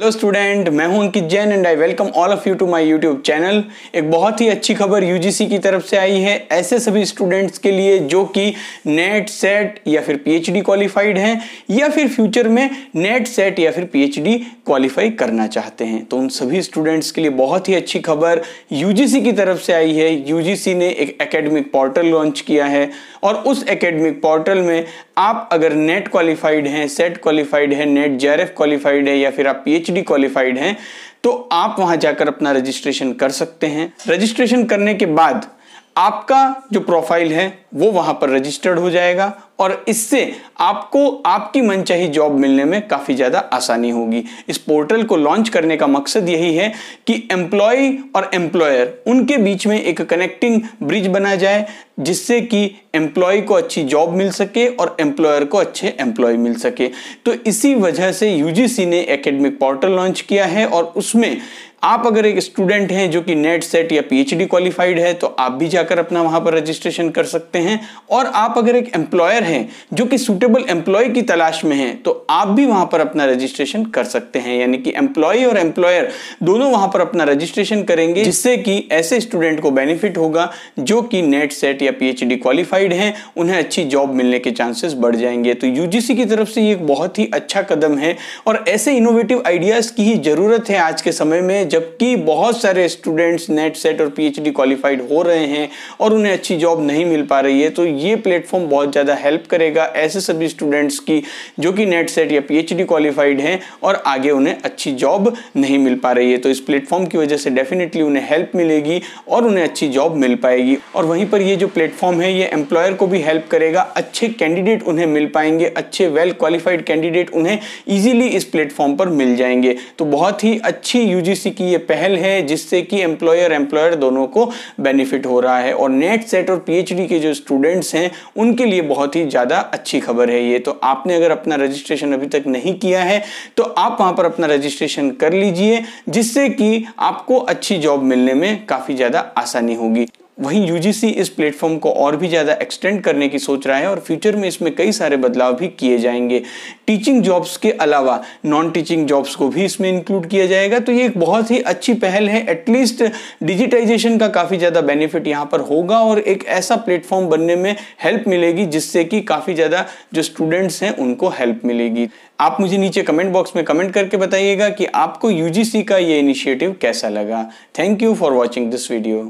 hello student मैं हूं Ankit Jain and I welcome all of you to my YouTube channel एक बहुत ही अच्छी खबर यूजीसी की तरफ से आई है ऐसे सभी स्टूडेंट्स के लिए जो कि नेट सेट या फिर पीएचडी क्वालिफाइड हैं या फिर फ्यूचर में नेट सेट या फिर पीएचडी क्वालिफाई करना चाहते हैं तो उन सभी स्टूडेंट्स के लिए बहुत ही अच्छी खबर यू की तरफ से आई है यू ने एक अकेडमिक पोर्टल लॉन्च किया है और उस एकेडमिक पोर्टल में आप अगर नेट क्वालिफाइड हैं सेट क्वालिफाइड है नेट जेआरएफ क्वालिफाइड है या फिर आप पीएचडी क्वालिफाइड हैं तो आप वहां जाकर अपना रजिस्ट्रेशन कर सकते हैं रजिस्ट्रेशन करने के बाद आपका जो प्रोफाइल है वो वहां पर रजिस्टर्ड हो जाएगा और इससे आपको आपकी मनचाही जॉब मिलने में काफ़ी ज़्यादा आसानी होगी इस पोर्टल को लॉन्च करने का मकसद यही है कि एम्प्लॉय और एम्प्लॉयर उनके बीच में एक कनेक्टिंग ब्रिज बना जाए जिससे कि एम्प्लॉय को अच्छी जॉब मिल सके और एम्प्लॉयर को अच्छे एम्प्लॉय मिल सके तो इसी वजह से यूजीसी ने एकेडमिक पोर्टल लॉन्च किया है और उसमें आप अगर एक स्टूडेंट हैं जो कि नेट सेट e e या पीएचडी क्वालिफाइड है तो आप भी जाकर अपना वहां पर रजिस्ट्रेशन कर सकते हैं और आप अगर एक एम्प्लॉयर हैं जो कि सूटेबल एम्प्लॉय की तलाश में हैं तो आप भी वहां पर अपना रजिस्ट्रेशन कर सकते हैं यानी कि एम्प्लॉय और एम्प्लॉयर दोनों वहां पर अपना रजिस्ट्रेशन करेंगे जिससे कि ऐसे स्टूडेंट को बेनिफिट होगा जो कि नेट सेट e या पीएचडी क्वालिफाइड हैं उन्हें अच्छी जॉब मिलने के चांसेस बढ़ जाएंगे तो यूजीसी की तरफ से ये एक बहुत ही अच्छा कदम है और ऐसे इनोवेटिव आइडियाज़ की ही ज़रूरत है आज के समय में जबकि बहुत सारे स्टूडेंट्स नेट सेट और पीएचडी क्वालिफाइड हो रहे हैं और उन्हें अच्छी जॉब नहीं मिल पा रही है तो ये प्लेटफॉर्म बहुत ज़्यादा हेल्प करेगा ऐसे सभी स्टूडेंट्स की जो कि नेट सेट या पीएचडी क्वालिफाइड हैं और आगे उन्हें अच्छी जॉब नहीं मिल पा रही है तो इस प्लेटफॉर्म की वजह से डेफिनेटली उन्हें हेल्प मिलेगी और उन्हें अच्छी जॉब मिल पाएगी और वहीं पर ये जो प्लेटफॉर्म है ये एम्प्लॉयर को भी हेल्प करेगा अच्छे कैंडिडेट उन्हें मिल पाएंगे अच्छे वेल क्वालिफाइड कैंडिडेट उन्हें ईजिली इस प्लेटफॉर्म पर मिल जाएंगे तो बहुत ही अच्छी यूजीसी की ये पहल है जिससे कि एम्प्लॉयर एम्प्लॉयर दोनों को बेनिफिट हो रहा है और नेट सेट और पी के जो स्टूडेंट्स हैं उनके लिए बहुत ही ज़्यादा अच्छी खबर है ये तो आपने अगर अपना रजिस्ट्रेशन अभी तक नहीं किया है तो आप वहाँ पर अपना रजिस्ट्रेशन कर लीजिए जिससे कि आपको अच्छी जॉब मिलने में काफ़ी ज़्यादा आसानी होगी वहीं यूजीसी इस प्लेटफॉर्म को और भी ज़्यादा एक्सटेंड करने की सोच रहा है और फ्यूचर में इसमें कई सारे बदलाव भी किए जाएंगे टीचिंग जॉब्स के अलावा नॉन टीचिंग जॉब्स को भी इसमें इंक्लूड किया जाएगा तो ये एक बहुत ही अच्छी पहल है एटलीस्ट डिजिटाइजेशन का काफ़ी ज़्यादा बेनिफिट यहाँ पर होगा और एक ऐसा प्लेटफॉर्म बनने में हेल्प मिलेगी जिससे कि काफ़ी ज़्यादा जो स्टूडेंट्स हैं उनको हेल्प मिलेगी आप मुझे नीचे कमेंट बॉक्स में कमेंट करके बताइएगा कि आपको यूजीसी का ये इनिशिएटिव कैसा लगा thank you for watching this video